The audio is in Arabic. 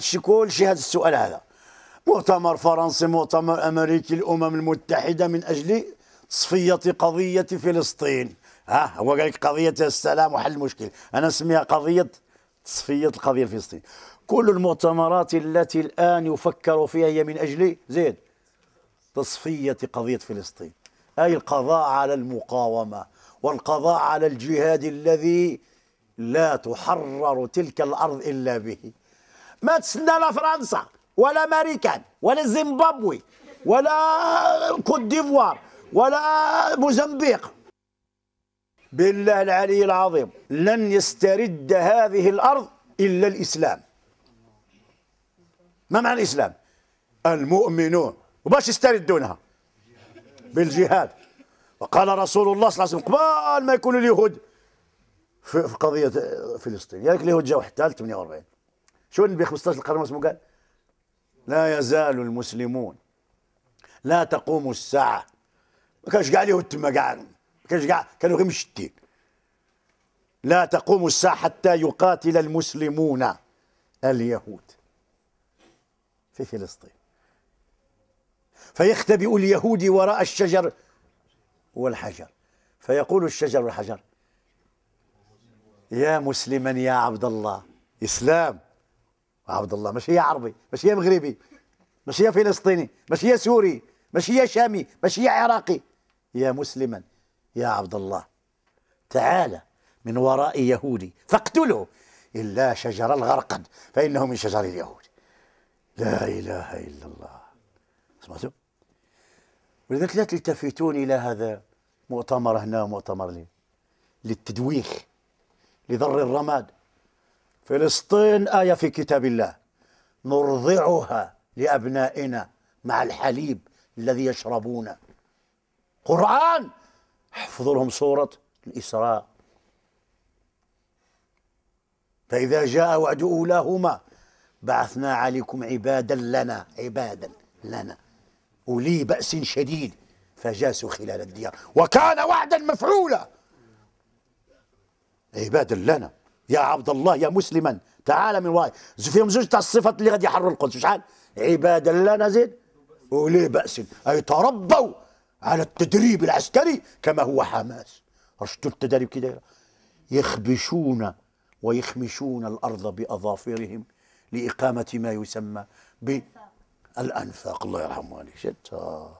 شي كل شيء هذا السؤال هذا مؤتمر فرنسي مؤتمر امريكي الامم المتحده من اجل تصفيه قضيه فلسطين ها هو قال لك قضيه السلام وحل المشكل انا اسميها قضيه تصفيه القضيه الفلسطينيه كل المؤتمرات التي الان يفكر فيها هي من اجل زيد تصفيه قضيه فلسطين اي القضاء على المقاومه والقضاء على الجهاد الذي لا تحرر تلك الارض الا به ما تسنى لا فرنسا ولا امريكان ولا زيمبابوي ولا كوت ديفوار ولا موزمبيق بالله العلي العظيم لن يسترد هذه الارض الا الاسلام ما معنى الاسلام المؤمنون وباش يستردونها بالجهاد وقال رسول الله صلى الله عليه وسلم قبل ما يكونوا اليهود في قضيه فلسطين ياك يعني اليهود جاوا حتى 48 شو النبي 15 القرن اسمه قال لا يزال المسلمون لا تقوم الساعة ما كانش قاعد يهو التمة قاعد ما كانش قاعد كانوا غير مشتين لا تقوم الساعة حتى يقاتل المسلمون اليهود في فلسطين فيختبئ اليهود وراء الشجر والحجر فيقول الشجر والحجر يا مسلما يا عبد الله اسلام عبد الله مش هي عربي مش هي مغربي مش هي فلسطيني مش هي سوري مش هي شامي مش هي عراقي يا مسلما يا عبد الله تعال من وراء يهودي فاقتله إلا شجر الغرقد فإنه من شجر اليهود لا إله إلا الله سمعتم ولذلك لا تلتفتون إلى هذا مؤتمر هنا ومؤتمر للتدويخ لضر الرماد فلسطين آية في كتاب الله نرضعها لأبنائنا مع الحليب الذي يشربونه قرآن احفظوا لهم سورة الإسراء فإذا جاء وعد أولاهما بعثنا عليكم عبادا لنا عبادا لنا أولي بأس شديد فجاسوا خلال الديار وكان وعدا مفعولا عبادا لنا يا عبد الله يا مسلما تعال من وراي فيهم زوج تاع الصفات اللي غادي يحرر القدس شحال عبادا لنا نزيد وليه باس اي تربوا على التدريب العسكري كما هو حماس رشتوا التدريب كده يخبشون ويخمشون الارض باظافرهم لاقامه ما يسمى بالانفاق الله يرحمه عليه